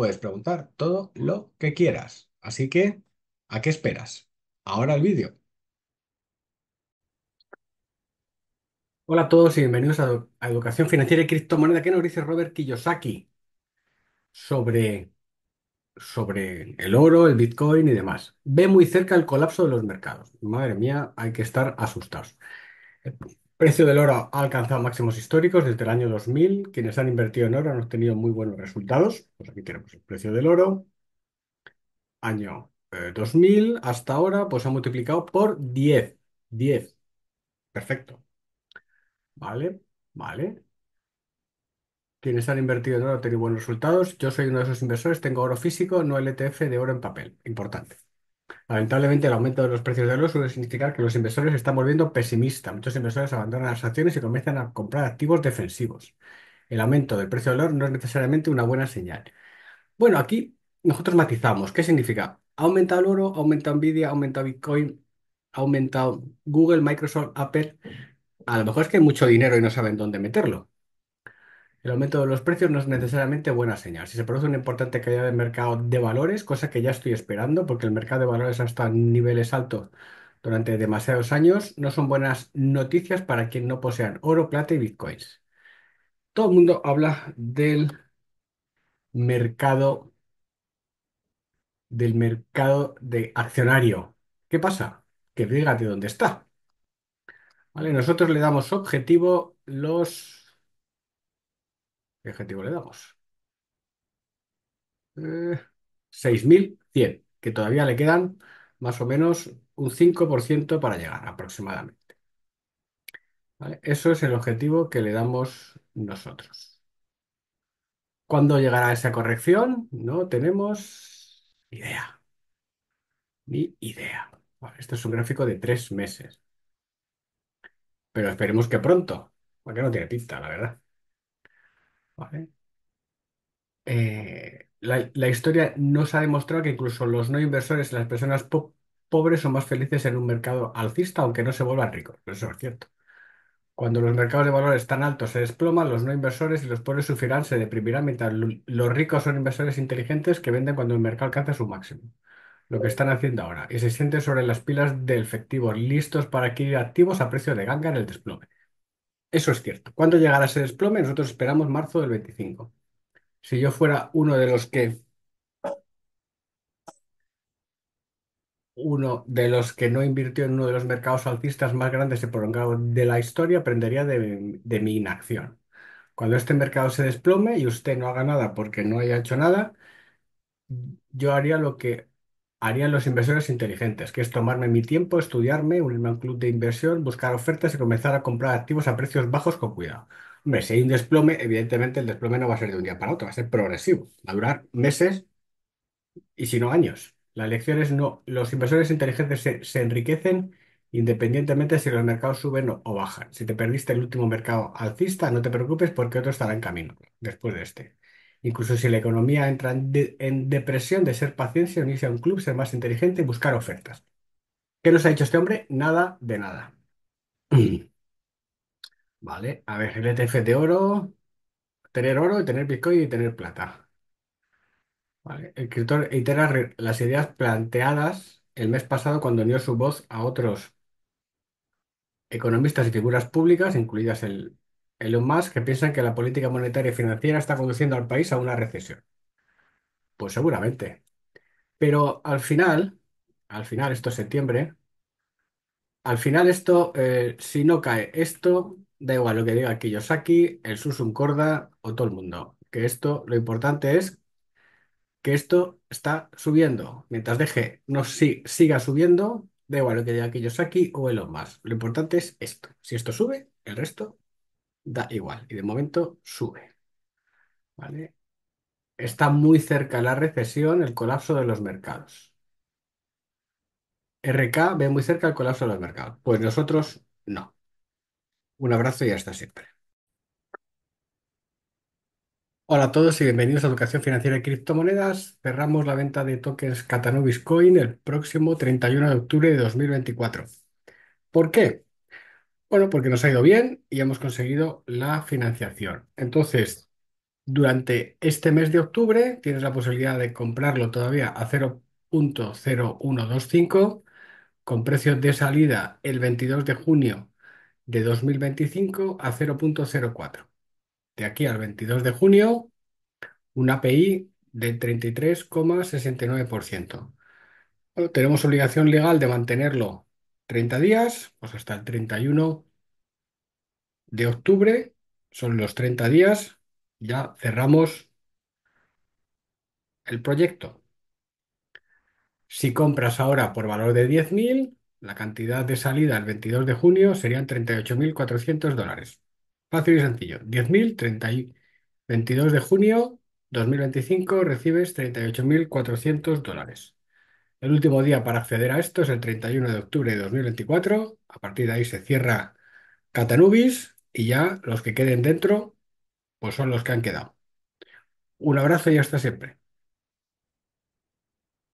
puedes preguntar todo lo que quieras. Así que, ¿a qué esperas? Ahora el vídeo. Hola a todos y bienvenidos a, Educación Financiera y Criptomoneda. ¿Qué nos dice Robert Kiyosaki sobre, sobre el oro, el Bitcoin y demás? Ve muy cerca el colapso de los mercados. Madre mía, hay que estar asustados. Precio del oro ha alcanzado máximos históricos desde el año 2000. Quienes han invertido en oro han obtenido muy buenos resultados. Pues aquí tenemos el precio del oro. Año 2000 eh, hasta ahora, pues ha multiplicado por 10. 10. Perfecto. Vale, vale. Quienes han invertido en oro han tenido buenos resultados. Yo soy uno de esos inversores, tengo oro físico, no el ETF de oro en papel. Importante. Lamentablemente, el aumento de los precios del oro suele significar que los inversores se están volviendo pesimistas. Muchos inversores abandonan las acciones y comienzan a comprar activos defensivos. El aumento del precio del oro no es necesariamente una buena señal. Bueno, aquí nosotros matizamos. ¿Qué significa? ¿Ha aumentado el oro? ¿Ha aumentado Nvidia? ¿Ha aumentado Bitcoin? ¿Ha aumentado Google, Microsoft, Apple? A lo mejor es que hay mucho dinero y no saben dónde meterlo. El aumento de los precios no es necesariamente buena señal. Si se produce una importante caída del mercado de valores, cosa que ya estoy esperando, porque el mercado de valores ha estado hasta niveles altos durante demasiados años, no son buenas noticias para quien no posean oro, plata y bitcoins. Todo el mundo habla del mercado del mercado de accionario. ¿Qué pasa? Que de dónde está. ¿Vale? Nosotros le damos objetivo los ¿Qué objetivo le damos? 6.100, que todavía le quedan más o menos un 5% para llegar aproximadamente. Eso es el objetivo que le damos nosotros. ¿Cuándo llegará esa corrección? No tenemos idea. Ni idea. este es un gráfico de tres meses. Pero esperemos que pronto, porque no tiene pinta, la verdad. Eh, la, historia nos ha demostrado que incluso los no inversores y las personas pobres son más felices en un mercado alcista, aunque no se vuelvan ricos. Eso es cierto. Cuando los mercados de valores tan altos se desploman, los no inversores y los pobres sufrirán, se deprimirán, mientras los ricos son inversores inteligentes que venden cuando el mercado alcanza su máximo. Lo que están haciendo ahora. Y se sienten sobre las pilas de efectivo, listos para adquirir activos a precio de ganga en el desplome. Eso es cierto. ¿Cuándo llegará ese desplome? Nosotros esperamos marzo del 25. Si yo fuera uno de los que uno de los que no invirtió en uno de los mercados alcistas más grandes y prolongados de la historia, aprendería de, de mi inacción. Cuando este mercado se desplome y usted no haga nada porque no haya hecho nada, yo haría lo que harían los inversores inteligentes, que es tomarme mi tiempo, estudiarme, unirme a un club de inversión, buscar ofertas y comenzar a comprar activos a precios bajos con cuidado. Hombre, si hay un desplome, evidentemente el desplome no va a ser de un día para otro, va a ser progresivo, va a durar meses y si no años. La lección es no, los inversores inteligentes se, enriquecen independientemente si los mercados suben o, o bajan. Si te perdiste el último mercado alcista, no te preocupes porque otro estará en camino después de este. Incluso si la economía entra en, depresión de ser paciente, unirse a un club, ser más inteligente y buscar ofertas. ¿Qué nos ha dicho este hombre? Nada de nada. Vale, a ver, el ETF de oro, tener oro, y tener Bitcoin y tener plata. El escritor itera las ideas planteadas el mes pasado cuando unió su voz a otros economistas y figuras públicas, incluidas el Elon Musk, que piensan que la política monetaria y financiera está conduciendo al país a una recesión. Pues seguramente. Pero al final, al final, esto es septiembre, al final esto, eh, si no cae esto, da igual lo que diga Kiyosaki, el Susum Corda o todo el mundo. Que esto, lo importante es que esto está subiendo. Mientras deje, no si, siga subiendo, da igual lo que diga Kiyosaki o Elon Musk. Lo importante es esto. Si esto sube, el resto da igual. Y de momento sube. ¿Vale? Está muy cerca la recesión, el colapso de los mercados. RK ve muy cerca el colapso de los mercados. Pues nosotros no. Un abrazo y hasta siempre. Hola a todos y bienvenidos a Educación Financiera y Criptomonedas. Cerramos la venta de tokens Catanubis Coin el próximo 31 de octubre de 2024. ¿Por qué? Bueno, porque nos ha ido bien y hemos conseguido la financiación. Entonces, durante este mes de octubre tienes la posibilidad de comprarlo todavía a 0.0125 con precios de salida el 22 de junio de 2025 a 0.04. De aquí al 22 de junio, un API del 33,69%. tenemos obligación legal de mantenerlo 30 días, pues hasta el 31 de octubre, son los 30 días, ya cerramos el proyecto. Si compras ahora por valor de 10.000, la cantidad de salida el 22 de junio serían 38.400 dólares. Fácil y sencillo. 10.000, 22 de junio 2025 recibes 38.400 dólares. El último día para acceder a esto es el 31 de octubre de 2024. A partir de ahí se cierra Catanubis y ya los que queden dentro, pues son los que han quedado. Un abrazo y hasta siempre.